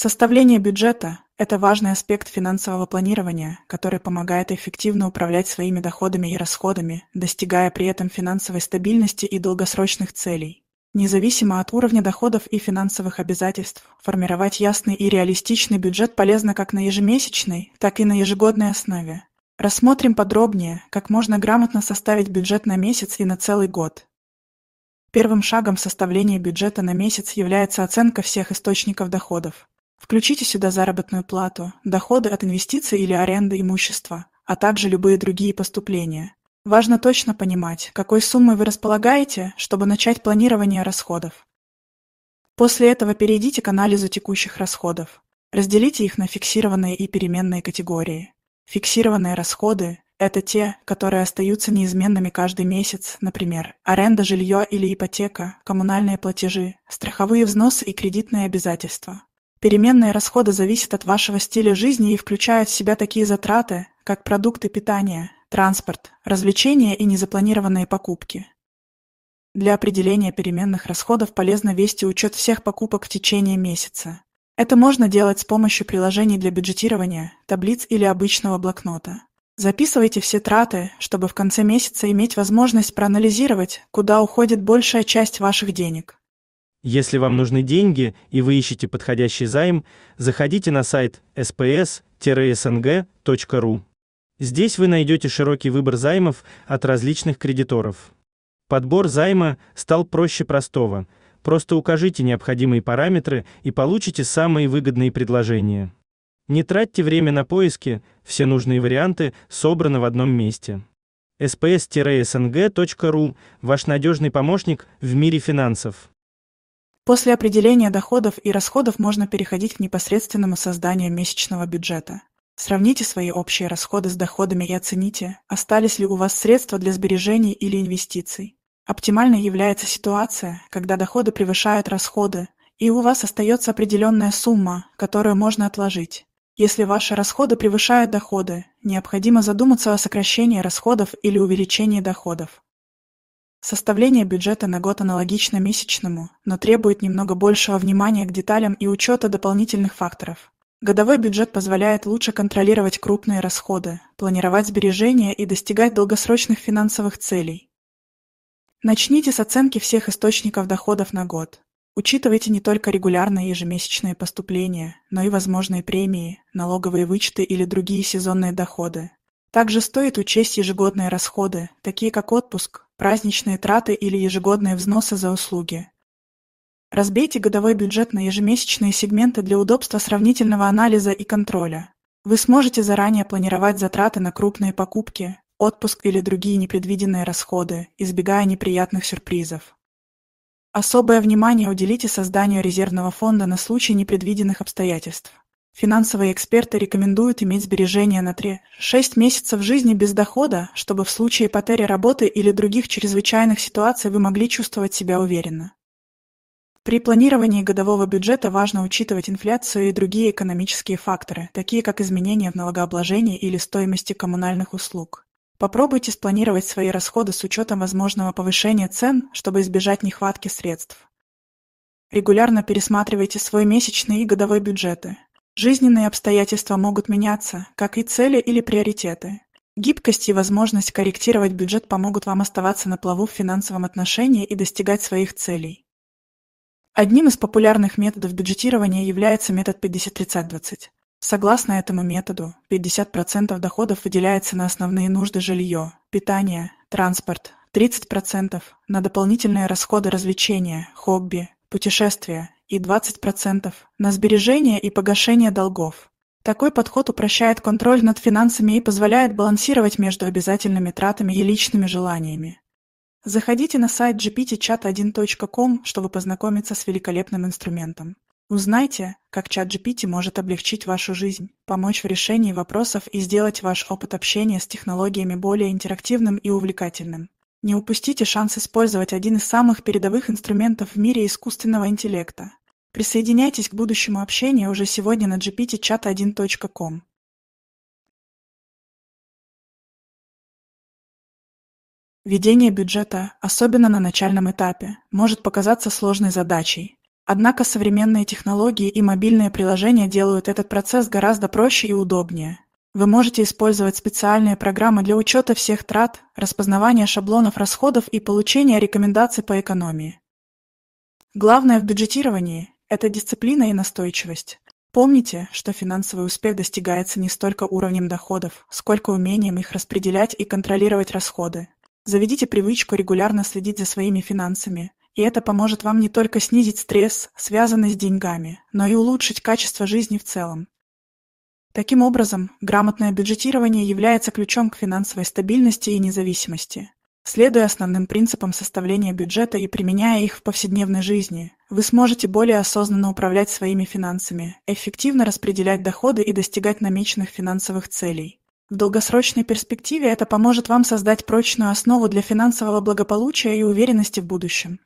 Составление бюджета — это важный аспект финансового планирования, который помогает эффективно управлять своими доходами и расходами, достигая при этом финансовой стабильности и долгосрочных целей. Независимо от уровня доходов и финансовых обязательств, формировать ясный и реалистичный бюджет полезно как на ежемесячной, так и на ежегодной основе. Рассмотрим подробнее, как можно грамотно составить бюджет на месяц и на целый год. Первым шагом в составлении бюджета на месяц является оценка всех источников доходов, Включите сюда заработную плату, доходы от инвестиций или аренды имущества, а также любые другие поступления. Важно точно понимать, какой суммой вы располагаете, чтобы начать планирование расходов. После этого перейдите к анализу текущих расходов. Разделите их на фиксированные и переменные категории. Фиксированные расходы – это те, которые остаются неизменными каждый месяц, например, аренда жилья или ипотека, коммунальные платежи, страховые взносы и кредитные обязательства. Переменные расходы зависят от вашего стиля жизни и включают в себя такие затраты, как продукты питания, транспорт, развлечения и незапланированные покупки. Для определения переменных расходов полезно вести учет всех покупок в течение месяца. Это можно делать с помощью приложений для бюджетирования, таблиц или обычного блокнота. Записывайте все траты, чтобы в конце месяца иметь возможность проанализировать, куда уходит большая часть ваших денег. Если вам нужны деньги и вы ищете подходящий займ, заходите на сайт sps-sng.ru. Здесь вы найдете широкий выбор займов от различных кредиторов. Подбор займа стал проще простого. Просто укажите необходимые параметры и получите самые выгодные предложения. Не тратьте время на поиски, все нужные варианты собраны в одном месте. sps-sng.ru – ваш надежный помощник в мире финансов. После определения доходов и расходов можно переходить к непосредственному созданию месячного бюджета. Сравните свои общие расходы с доходами и оцените, остались ли у вас средства для сбережений или инвестиций. Оптимальной является ситуация, когда доходы превышают расходы, и у вас остается определенная сумма, которую можно отложить. Если ваши расходы превышают доходы, необходимо задуматься о сокращении расходов или увеличении доходов. Составление бюджета на год аналогично месячному, но требует немного большего внимания к деталям и учета дополнительных факторов. Годовой бюджет позволяет лучше контролировать крупные расходы, планировать сбережения и достигать долгосрочных финансовых целей. Начните с оценки всех источников доходов на год. Учитывайте не только регулярные ежемесячные поступления, но и возможные премии, налоговые вычеты или другие сезонные доходы. Также стоит учесть ежегодные расходы, такие как отпуск, праздничные траты или ежегодные взносы за услуги. Разбейте годовой бюджет на ежемесячные сегменты для удобства сравнительного анализа и контроля. Вы сможете заранее планировать затраты на крупные покупки, отпуск или другие непредвиденные расходы, избегая неприятных сюрпризов. Особое внимание уделите созданию резервного фонда на случай непредвиденных обстоятельств. Финансовые эксперты рекомендуют иметь сбережения на три-шесть месяцев жизни без дохода, чтобы в случае потери работы или других чрезвычайных ситуаций вы могли чувствовать себя уверенно. При планировании годового бюджета важно учитывать инфляцию и другие экономические факторы, такие как изменения в налогообложении или стоимости коммунальных услуг. Попробуйте спланировать свои расходы с учетом возможного повышения цен, чтобы избежать нехватки средств. Регулярно пересматривайте свой месячный и годовой бюджеты. Жизненные обстоятельства могут меняться, как и цели или приоритеты. Гибкость и возможность корректировать бюджет помогут вам оставаться на плаву в финансовом отношении и достигать своих целей. Одним из популярных методов бюджетирования является метод 50-30-20. Согласно этому методу, 50% доходов выделяется на основные нужды жилье, питание, транспорт, 30% на дополнительные расходы развлечения, хобби, путешествия и 20 процентов на сбережения и погашение долгов. Такой подход упрощает контроль над финансами и позволяет балансировать между обязательными тратами и личными желаниями. Заходите на сайт gptchat1.com, чтобы познакомиться с великолепным инструментом. Узнайте, как чат GPT может облегчить вашу жизнь, помочь в решении вопросов и сделать ваш опыт общения с технологиями более интерактивным и увлекательным. Не упустите шанс использовать один из самых передовых инструментов в мире искусственного интеллекта. Присоединяйтесь к будущему общению уже сегодня на gptchat1.com. Ведение бюджета, особенно на начальном этапе, может показаться сложной задачей. Однако современные технологии и мобильные приложения делают этот процесс гораздо проще и удобнее. Вы можете использовать специальные программы для учета всех трат, распознавания шаблонов расходов и получения рекомендаций по экономии. Главное в бюджетировании – это дисциплина и настойчивость. Помните, что финансовый успех достигается не столько уровнем доходов, сколько умением их распределять и контролировать расходы. Заведите привычку регулярно следить за своими финансами, и это поможет вам не только снизить стресс, связанный с деньгами, но и улучшить качество жизни в целом. Таким образом, грамотное бюджетирование является ключом к финансовой стабильности и независимости. Следуя основным принципам составления бюджета и применяя их в повседневной жизни, вы сможете более осознанно управлять своими финансами, эффективно распределять доходы и достигать намеченных финансовых целей. В долгосрочной перспективе это поможет вам создать прочную основу для финансового благополучия и уверенности в будущем.